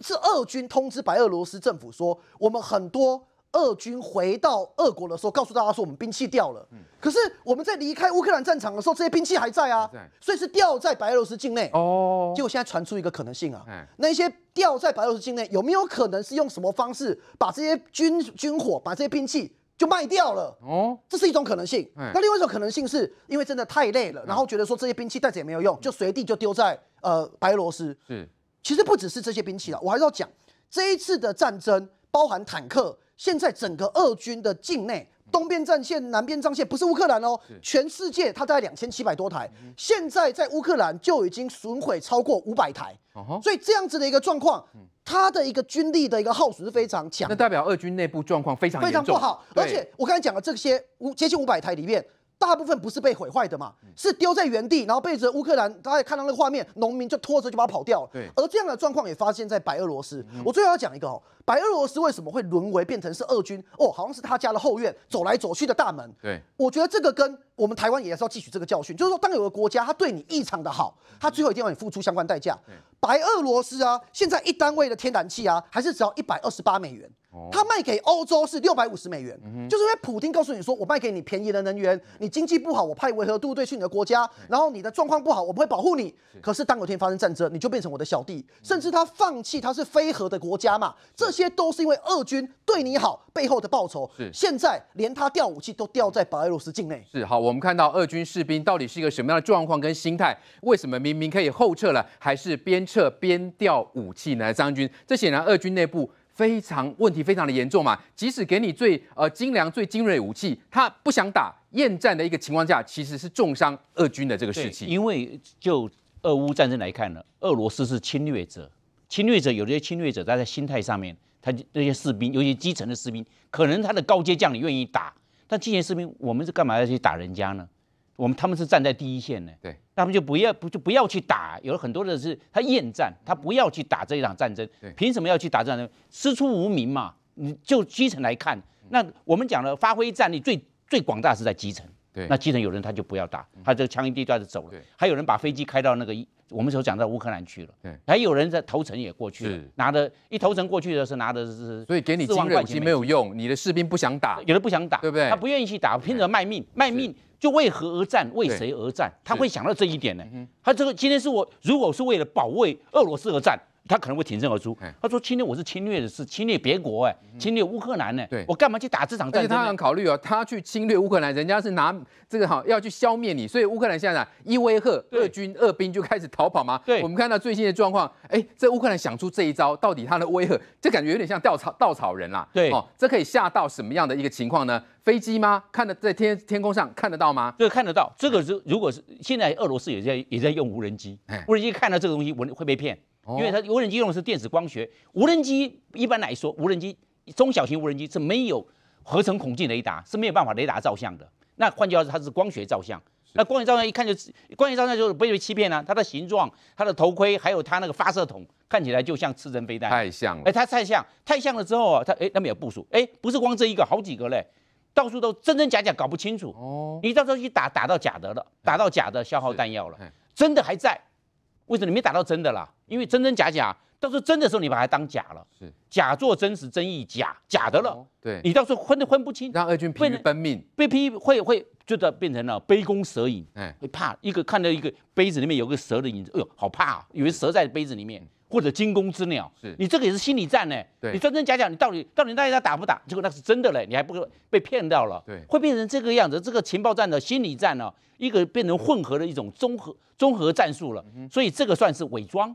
Speaker 5: 是俄军通知白俄罗斯政府说，我们很多俄军回到俄国的时候，告诉大家说我们兵器掉了。嗯，可是我们在离开乌克兰战场的时候，这些兵器还在啊。所以是掉在白俄罗斯境内。哦，结果现在传出一个可能性啊，那一些掉在白俄罗斯境内，有没有可能是用什么方式把这些军军火、把这些兵器就卖掉了？哦，这是一种可能性。那另外一种可能性是，因为真的太累了，然后觉得说这些兵器带着也没有用，就随地就丢在呃白俄罗斯。是。其实不只是这些兵器了，我还是要讲这一次的战争，包含坦克。现在整个俄军的境内，东边战线、南边战线不是乌克兰哦，全世界它在两千七百多台，现在在乌克兰就已经损毁超过五百台。所以这样子的一个状况，它的一个军力的一个耗损是非常强。那代
Speaker 2: 表俄军内部状况非常非常不好，而且
Speaker 5: 我刚才讲了这些五接近五百台里面。大部分不是被毁坏的嘛，是丢在原地，然后被着乌克兰，大家看到那个画面，农民就拖着就把它跑掉了。对，而这样的状况也发现在白俄罗斯。我最后要讲一个哦，白俄罗斯为什么会沦为变成是俄军？哦，好像是他家的后院，走来走去的大门。对，我觉得这个跟我们台湾也是要汲取这个教训，就是说，当有个国家他对你异常的好，他最后一定要你付出相关代价。白俄罗斯啊，现在一单位的天然气啊，还是只要一百二十八美元。他卖给欧洲是六百五十美元，就是因为普京告诉你说，我卖给你便宜的能源，你经济不好，我派维和部队去你的国家，然后你的状况不好，我不会保护你。可是当有一天发生战争，你就变成我的小弟。甚至他放弃他是非核的国家嘛，这些都是因为俄军对你好背后的报酬。是现在连他调武器都调在白俄罗斯境内。
Speaker 2: 是好，我们看到俄军士兵到底是一个什么样的状况跟心态？为什么明明可以后撤了，还是边撤边调武器呢？张军，这显然俄军内部。非常问题非常的严重嘛，即使给你最呃精良最精锐武器，他不想打厌战的一个情况下，其实是重伤俄军的这个士气。
Speaker 3: 因为就俄乌战争来看呢，俄罗斯是侵略者，侵略者有些侵略者他在心态上面，他那些士兵，尤其基层的士兵，可能他的高阶将领愿意打，但基层士兵，我们是干嘛要去打人家呢？我们他们是站在第一线的，对，那他们就不要不就不要去打，有很多的是他厌战，他不要去打这一场战争，对，凭什么要去打战争？师出无名嘛。你就基层来看，那我们讲了，发挥战力最最广大是在基层，对，那基层有人他就不要打，他这个枪一丢就走了，还有人把飞机开到那个我们所讲到乌克兰去了，对，还有人在投城也过去了，拿的一投城过去的是拿的是，所以给你金人机没有用，你的士兵不想打，有的不想打，对不对？他不愿意去打，拼着卖命卖命。就为何而战？为谁而战？他会想到这一点呢？他这个今天是我如果是为了保卫俄罗斯而战。他可能会挺身而出。他说：“侵略我是侵略的是侵略别国，哎，侵略乌克兰呢？我干嘛去打这场战争？”他敢
Speaker 2: 考虑哦，他去侵略乌克兰，人家是拿这个哈要去消灭你，所以乌克兰现在一威吓，俄军、俄兵就开始逃跑嘛。对，我们看到最新的状况，哎，这乌克兰想出这一招，到底他的威吓，这感觉有点像稻草稻草人啦。对，哦，这可以吓到什么样的一个情况呢？飞机吗？看的在天天空上看得到吗？
Speaker 3: 个看得到。这个是如果是现在俄罗斯也在也在用无人机，无人机看到这个东西，我会被骗。因为它无人机用的是电子光学，无人机一般来说，无人机中小型无人机是没有合成孔径雷达，是没有办法雷达照相的。那换句话说，它是光学照相。那光学照相一看就，光学照相就容被欺骗了。它的形状、它的头盔，还有它那个发射筒，看起来就像刺真飞弹。太像了，哎，它太像，太像了之后啊，它哎，那边有部署，哎，不是光这一个，好几个嘞，到处都真真假假，搞不清楚。哦，你到时候一打，打到假的了，打到假的消耗弹药了，真的还在。为什么你没打到真的啦？因为真真假假，到时候真的时候你把它当假了，是假做真实，真亦假，假的了。对，你到时候分都分不清。让二军疲于奔命，被批会会，觉得变成了杯弓蛇影，会怕一个看到一个杯子里面有个蛇的影子，哎呦，好怕，以为蛇在杯子里面。或者惊弓之鸟，是你这个也是心理战呢？对，你真真假假，你到底到底到底打不打？结果那是真的嘞，你还不够被骗到了，对，会变成这个样子。这个情报战的心理战呢，一个变成混合的一种综合综合战术了。所以这个算是伪装，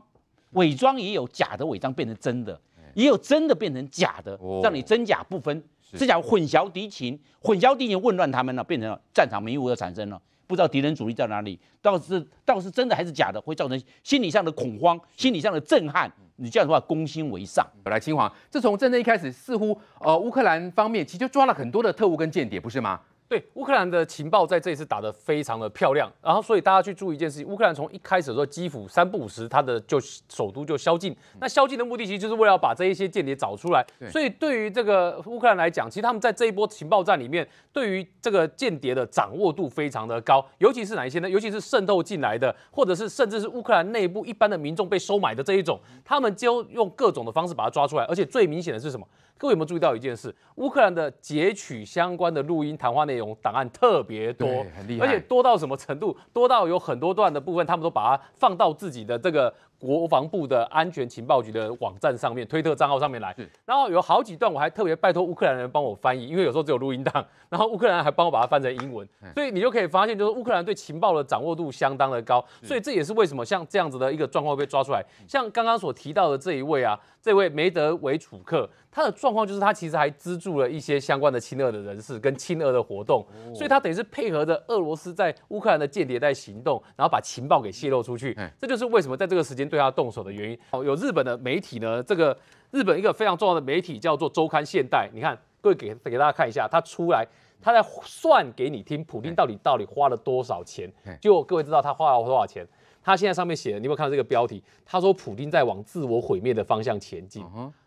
Speaker 3: 伪装也有假的伪装变成真的，也有真的变成假的，让你真假不分，这假混淆敌情，混淆敌情，混乱他们呢，变成了战场迷雾的产生了。不知道敌人主力在哪里，倒是倒是真的还是假的，会造成心理上的恐慌、心理上的震撼。你这样的话，攻心为上。来，清华，自从战争一开始，似乎呃，乌克兰方面其实抓了很多的特务跟
Speaker 2: 间谍，不是吗？
Speaker 1: 对乌克兰的情报在这一次打得非常的漂亮，然后所以大家去注意一件事情，乌克兰从一开始的时候，基辅三不五时，他的就首都就宵禁，那宵禁的目的其实就是为了要把这一些间谍找出来。所以对于这个乌克兰来讲，其实他们在这一波情报战里面，对于这个间谍的掌握度非常的高，尤其是哪一些呢？尤其是渗透进来的，或者是甚至是乌克兰内部一般的民众被收买的这一种，他们就用各种的方式把它抓出来，而且最明显的是什么？各位有没有注意到一件事？乌克兰的截取相关的录音谈话内容档案特别多，很厉害，而且多到什么程度？多到有很多段的部分，他们都把它放到自己的这个。国防部的安全情报局的网站上面、推特账号上面来，然后有好几段，我还特别拜托乌克兰人帮我翻译，因为有时候只有录音档，然后乌克兰还帮我把它翻成英文，所以你就可以发现，就是乌克兰对情报的掌握度相当的高，所以这也是为什么像这样子的一个状况被抓出来，像刚刚所提到的这一位啊，这位梅德韦楚克，他的状况就是他其实还资助了一些相关的亲俄的人士跟亲俄的活动，所以他等于是配合着俄罗斯在乌克兰的间谍在行动，然后把情报给泄露出去，这就是为什么在这个时间。对他动手的原因，哦，有日本的媒体呢。这个日本一个非常重要的媒体叫做《周刊现代》。你看，各位给给大家看一下，他出来，他在算给你听，普京到底到底花了多少钱？就各位知道他花了多少钱？他现在上面写的，你有没有看到这个标题？他说，普京在往自我毁灭的方向前进。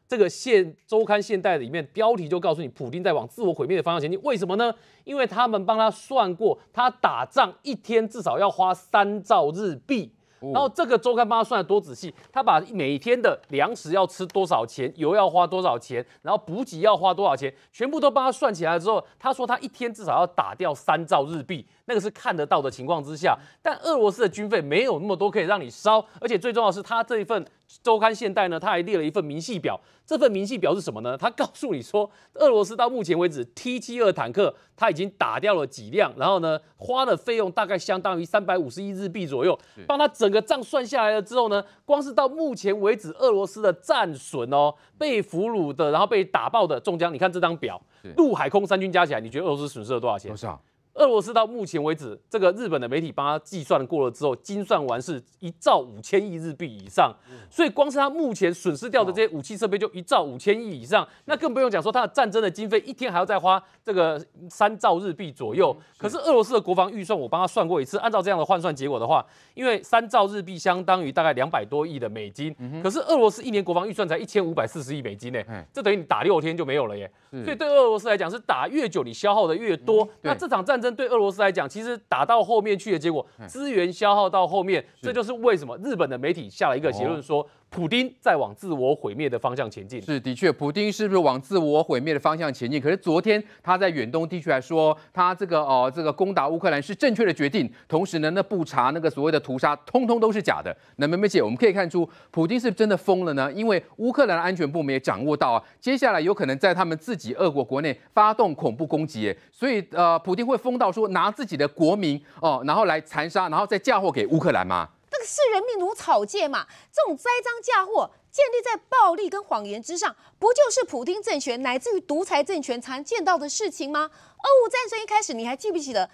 Speaker 1: 这个《现周刊现代》里面标题就告诉你，普京在往自我毁灭的方向前进。为什么呢？因为他们帮他算过，他打仗一天至少要花三兆日币。然后这个周刊帮他算的多仔细，他把每天的粮食要吃多少钱，油要花多少钱，然后补给要花多少钱，全部都帮他算起来之后，他说他一天至少要打掉三兆日币，那个是看得到的情况之下，但俄罗斯的军费没有那么多可以让你烧，而且最重要是他这一份。周刊现代呢，他还列了一份明细表。这份明细表是什么呢？他告诉你说，俄罗斯到目前为止 T 七二坦克他已经打掉了几辆，然后呢，花的费用大概相当于三百五十亿日币左右。帮他整个账算下来了之后呢，光是到目前为止俄罗斯的战损哦，被俘虏的，然后被打爆的，中将，你看这张表，陆海空三军加起来，你觉得俄罗斯损失了多少钱？俄罗斯到目前为止，这个日本的媒体帮他计算过了之后，精算完是一兆五千亿日币以上。所以光是他目前损失掉的这些武器设备就一兆五千亿以上，那更不用讲说他的战争的经费一天还要再花这个三兆日币左右。可是俄罗斯的国防预算我帮他算过一次，按照这样的换算结果的话，因为三兆日币相当于大概两百多亿的美金，可是俄罗斯一年国防预算才一千五百四十亿美金呢，这等于你打六天就没有了耶。所以对俄罗斯来讲是打越久你消耗的越多，那这场战。对俄罗斯来讲，其实打到后面去的结果，资源消耗到后面，这就是为什么日本的媒体下了一个结论说。普京在往自我毁灭的方向前进，
Speaker 2: 是的确，普京是不是往自我毁灭的方向前进？可是昨天他在远东地区还说，他这个哦，这个攻打乌克兰是正确的决定。同时呢，那不查那个所谓的屠杀，通通都是假的。那梅梅姐，我们可以看出，普京是真的疯了呢，因为乌克兰的安全部门也掌握到，啊，接下来有可能在他们自己俄国国内发动恐怖攻击。所以呃，普京会疯到说拿自己的国民哦，然后来残杀，然后再嫁祸给乌克兰吗？
Speaker 6: 视人命如草芥嘛？这种栽赃嫁祸，建立在暴力跟谎言之上，不就是普京政权乃至于独裁政权常见到的事情吗？俄乌战争一开始，你还记不记得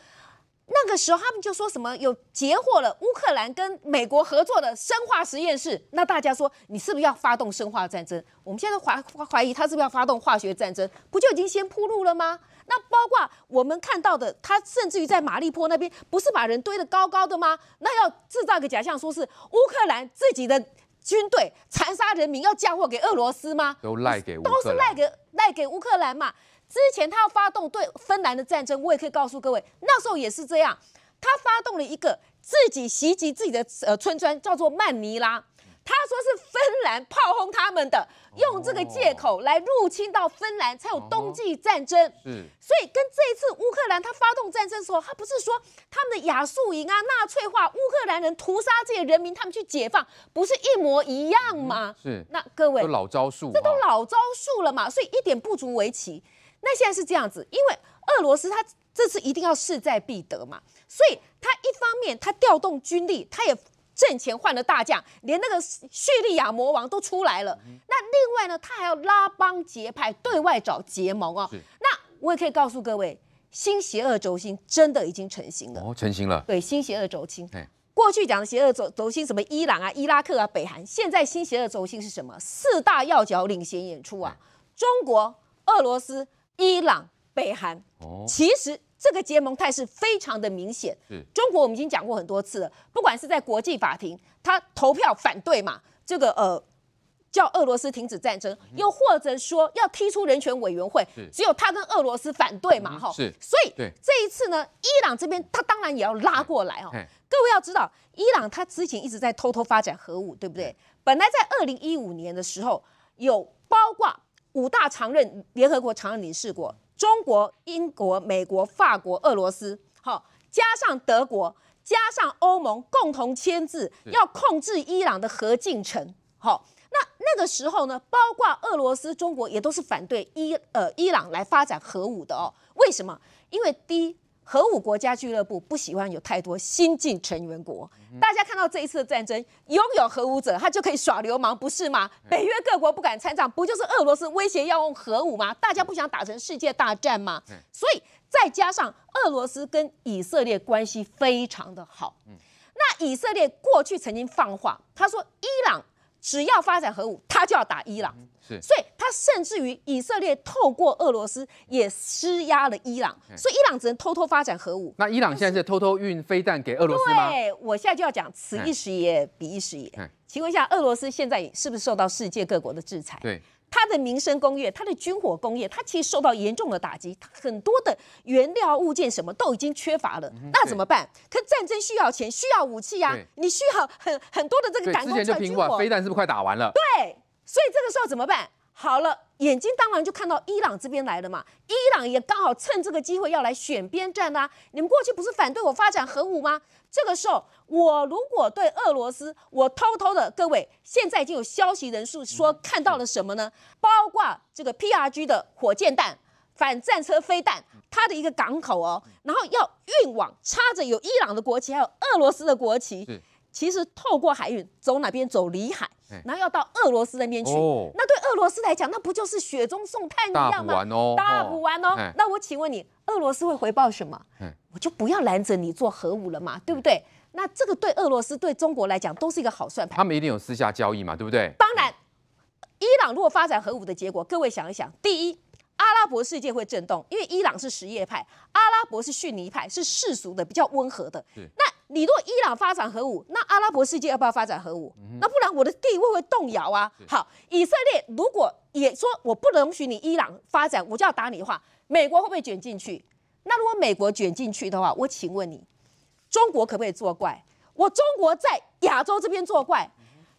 Speaker 6: 那个时候，他们就说什么有截获了乌克兰跟美国合作的生化实验室？那大家说，你是不是要发动生化战争？我们现在怀怀疑他是不是要发动化学战争？不就已经先铺路了吗？那包括我们看到的，他甚至于在马利坡那边，不是把人堆得高高的吗？那要制造个假象，说是乌克兰自己的军队残杀人民，要嫁祸给俄罗斯吗？
Speaker 2: 都赖给都是赖给
Speaker 6: 赖给乌克兰嘛。之前他要发动对芬兰的战争，我也可以告诉各位，那时候也是这样，他发动了一个自己袭击自己的呃村庄，叫做曼尼拉。他说是芬兰炮轰他们的，用这个借口来入侵到芬兰，才有冬季战争。所以跟这一次乌克兰他发动战争的时候，他不是说他们的亚速营啊、纳粹化乌克兰人屠杀这些人民，他们去解放，不是一模一样吗？是，那各位都老招数，这都老招数了嘛，所以一点不足为奇。那现在是这样子，因为俄罗斯他这次一定要势在必得嘛，所以他一方面他调动军力，他也。阵前换了大将，连那个叙利亚魔王都出来了。那另外呢，他还要拉帮结派，对外找结盟啊。那我也可以告诉各位，新邪恶轴心真的已经成型了。哦，
Speaker 2: 成型了。对，
Speaker 6: 新邪恶轴心。哎，过去讲的邪恶轴轴心什么伊朗啊、伊拉克啊、北韩，现在新邪恶轴心是什么？四大要角领衔演出啊，中国、俄罗斯、伊朗、北韩。哦，其实。这个结盟态势非常的明显。中国我们已经讲过很多次了，不管是在国际法庭，他投票反对嘛，这个呃叫俄罗斯停止战争，又或者说要踢出人权委员会，只有他跟俄罗斯反对嘛，哈。是，所以这一次呢，伊朗这边他当然也要拉过来哦。各位要知道，伊朗他之前一直在偷偷发展核武，对不对？本来在二零一五年的时候，有包括五大常任联合国常任理事国。中国、英国、美国、法国、俄罗斯，好，加上德国，加上欧盟共同签字，要控制伊朗的核进程。好，那那个时候呢，包括俄罗斯、中国也都是反对伊呃伊朗来发展核武的哦。为什么？因为第一。核武国家俱乐部不喜欢有太多新进成员国。大家看到这一次战争，拥有核武者他就可以耍流氓，不是吗？北约各国不敢参战，不就是俄罗斯威胁要用核武吗？大家不想打成世界大战吗？所以再加上俄罗斯跟以色列关系非常的好，那以色列过去曾经放话，他说伊朗只要发展核武，他就要打伊朗。所以，他甚至于以色列透过俄罗斯也施压了伊朗，所以伊朗只能偷偷发展核武。
Speaker 2: 那伊朗现在是偷偷运飞弹给俄罗斯吗？对
Speaker 6: 我现在就要讲此一时也彼一时也。请问一下，俄罗斯现在是不是受到世界各国的制裁？对，它的民生工业、它的军火工业，它其实受到严重的打击，很多的原料物件什么都已经缺乏了。那怎么办？可战争需要钱，需要武器呀，你需要很很多的这个弹弓，就军火。飞弹是
Speaker 2: 不是快打完了？
Speaker 6: 对。所以这个时候怎么办？好了，眼睛当然就看到伊朗这边来了嘛。伊朗也刚好趁这个机会要来选边站啦。你们过去不是反对我发展核武吗？这个时候，我如果对俄罗斯，我偷偷的，各位，现在已经有消息人数说看到了什么呢？包括这个 PRG 的火箭弹、反战车飞弹，它的一个港口哦，然后要运往插着有伊朗的国旗，还有俄罗斯的国旗。其实透过海运走哪边？走里海。然后要到俄罗斯那边去，那对俄罗斯来讲，那不就是雪中送炭一样吗？大补完哦，那我请问你，俄罗斯会回报什么？我就不要拦着你做核武了嘛，对不对？那这个对俄罗斯对中国来讲都是一个好算盘。他们
Speaker 2: 一定有私下交易嘛，对不对？
Speaker 6: 当然，伊朗如果发展核武的结果，各位想一想，第一，阿拉伯世界会震动，因为伊朗是什叶派，阿拉伯是逊尼派，是世俗的，比较温和的。那。你若伊朗发展核武，那阿拉伯世界要不要发展核武？那不然我的地位会动摇啊。好，以色列如果也说我不容许你伊朗发展，我就要打你的话，美国会不会卷进去？那如果美国卷进去的话，我请问你，中国可不可以作怪？我中国在亚洲这边作怪，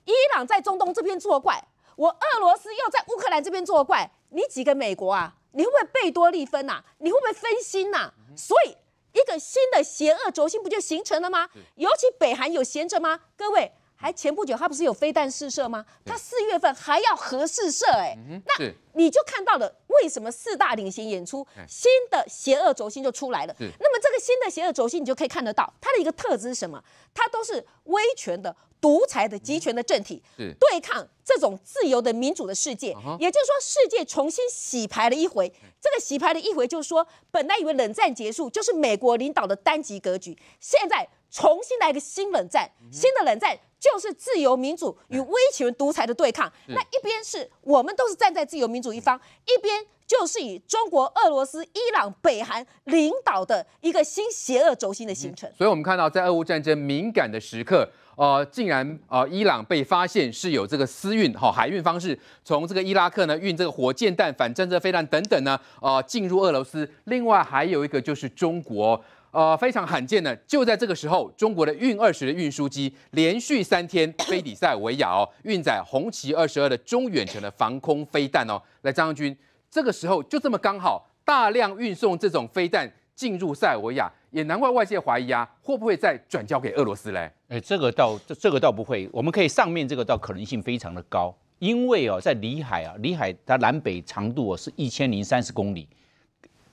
Speaker 6: 伊朗在中东这边作怪，我俄罗斯又在乌克兰这边作怪，你几个美国啊？你会不会贝多利分呐？你会不会分心呐？所以。一个新的邪恶轴心不就形成了吗？尤其北韩有闲着吗？各位。还前不久，他不是有飞弹试射吗？他四月份还要核试射，哎，那你就看到了为什么四大领衔演出新的邪恶轴心就出来了。那么这个新的邪恶轴心，你就可以看得到它的一个特质是什么？它都是威权的、独裁的、集权的政体，对抗这种自由的民主的世界。也就是说，世界重新洗牌了一回。这个洗牌的一回，就是说本来以为冷战结束就是美国领导的单极格局，现在重新来一个新冷战，新的冷战。就是自由民主与威权独裁的对抗，那一边是我们都是站在自由民主一方，一边就是以中国、俄罗斯、伊朗、北韩领导的一个新邪恶轴心的形成。
Speaker 2: 所以，我们看到在俄乌战争敏感的时刻，呃，竟然呃，伊朗被发现是有这个私运哈海运方式从这个伊拉克呢运这个火箭弹、反战争飞弹等等呢，呃，进入俄罗斯。另外还有一个就是中国。呃，非常罕见的，就在这个时候，中国的运二十的运输机连续三天飞抵塞尔维亚哦，运载红旗二十二的中远程的防空飞弹哦，来张将军，这个时候就这么刚好大量运送这种飞弹
Speaker 3: 进入塞尔维亚，也难怪外界怀疑啊，会不会再转交给俄罗斯嘞？哎，这个倒这这个倒不会，我们可以上面这个倒可能性非常的高，因为哦，在里海啊，里海它南北长度哦是一千零三十公里。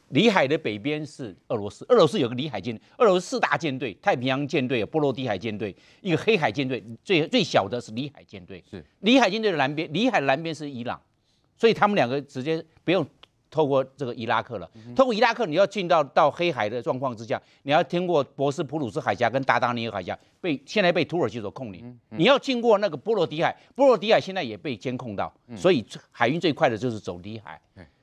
Speaker 3: 里海的北边是俄罗斯，俄罗斯有个里海舰队，俄罗斯四大舰队：太平洋舰队、波罗的海舰队、一个黑海舰队，最最小的是里海舰队。是里海舰队的南边，里海南边是伊朗，所以他们两个直接不用透过这个伊拉克了。透过伊拉克，你要进到到黑海的状况之下，你要经过博斯普鲁斯海峡跟达达尼尔海峡，被现在被土耳其所控领。你要经过那个波罗的海，波罗的海现在也被监控到，所以海运最快的就是走里海。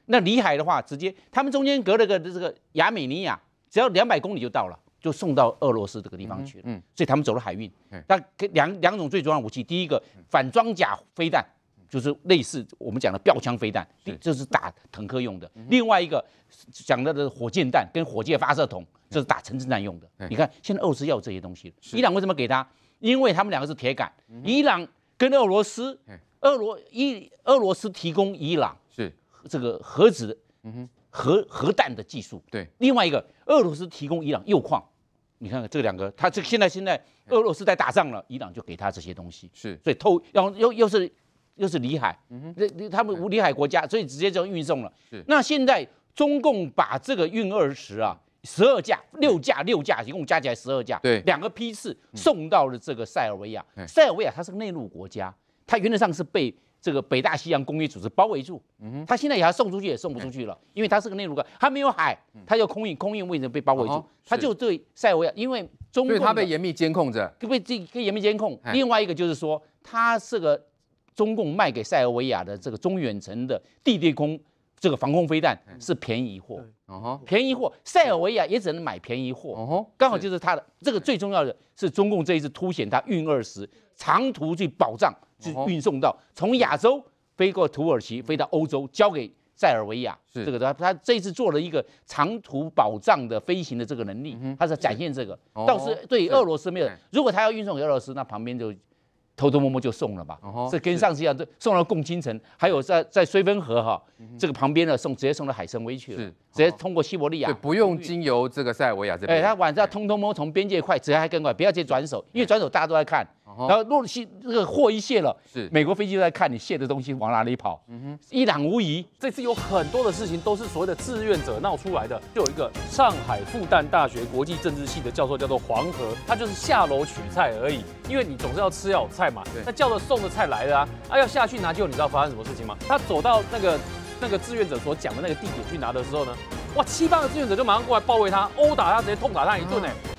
Speaker 3: 那里海的话，直接他们中间隔了个这个亚美尼亚，只要两百公里就到了，就送到俄罗斯这个地方去了。嗯，所以他们走了海运。那两两种最重要的武器，第一个反装甲飞弹，就是类似我们讲的标枪飞弹，这是打坦克用的；另外一个讲到的火箭弹跟火箭发射筒，这是打城镇战用的。你看，现在俄罗斯要这些东西，伊朗为什么给他？因为他们两个是铁杆，伊朗跟俄罗斯，俄罗伊俄罗斯提供伊朗。这个核子，嗯哼，核核弹的技术，对。另外一个，俄罗斯提供伊朗铀矿，你看看这两个，他这现在现在俄罗斯在打仗了，伊朗就给他这些东西，是。所以偷，然后又又是又是里海，嗯哼，这他们无里海国家，所以直接就运送了。是。那现在中共把这个运二十啊，十二架六架六架，一共加起来十二架，对，两个批次送到了这个塞尔维亚。塞尔维亚它是个内陆国家，它原则上是被。这个北大西洋公约组织包围住，嗯，他现在也要送出去也送不出去了，因为他是个内陆港，他没有海，他要空运，空运为什么被包围住？他就对塞尔维亚，因为中共，因他被严密监控着，被这被严密监控。另外一个就是说，他是个中共卖给塞尔维亚的这个中远程的地对空。这个防空飞弹是便宜货，哦便宜货，塞尔维亚也只能买便宜货，哦刚好就是他的。这个最重要的是，中共这一次凸显他运二十长途去保障，去运送到从亚洲飞过土耳其飞到欧洲，交给塞尔维亚，这个他他这一次做了一个长途保障的飞行的这个能力，他是展现这个，倒是对俄罗斯没有。如果他要运送给俄罗斯，那旁边就。偷偷摸摸就送了嘛，这跟上次一样，这送到共青城，还有在在绥芬河哈这个旁边的送，直接送到海参崴去了，直接通过西伯利亚，不用经由这个塞尔维亚这边。哎，他晚上偷偷摸从边界快，直接还更快，不要去转手，因为转手大家都在看。然后落地去那个货一卸了，是美国飞机就在看你卸的东西往哪里跑，
Speaker 1: 一览无遗。这次有很多的事情都是所谓的志愿者闹出来的。就有一个上海复旦大学国际政治系的教授叫做黄河，他就是下楼取菜而已，因为你总是要吃要菜嘛。那叫着送的菜来了啊，啊要下去拿，就你知道发生什么事情吗？他走到那个那个志愿者所讲的那个地点去拿的时候呢，哇七八个志愿者就马上过来包围他，殴打他，直接痛打他一顿哎。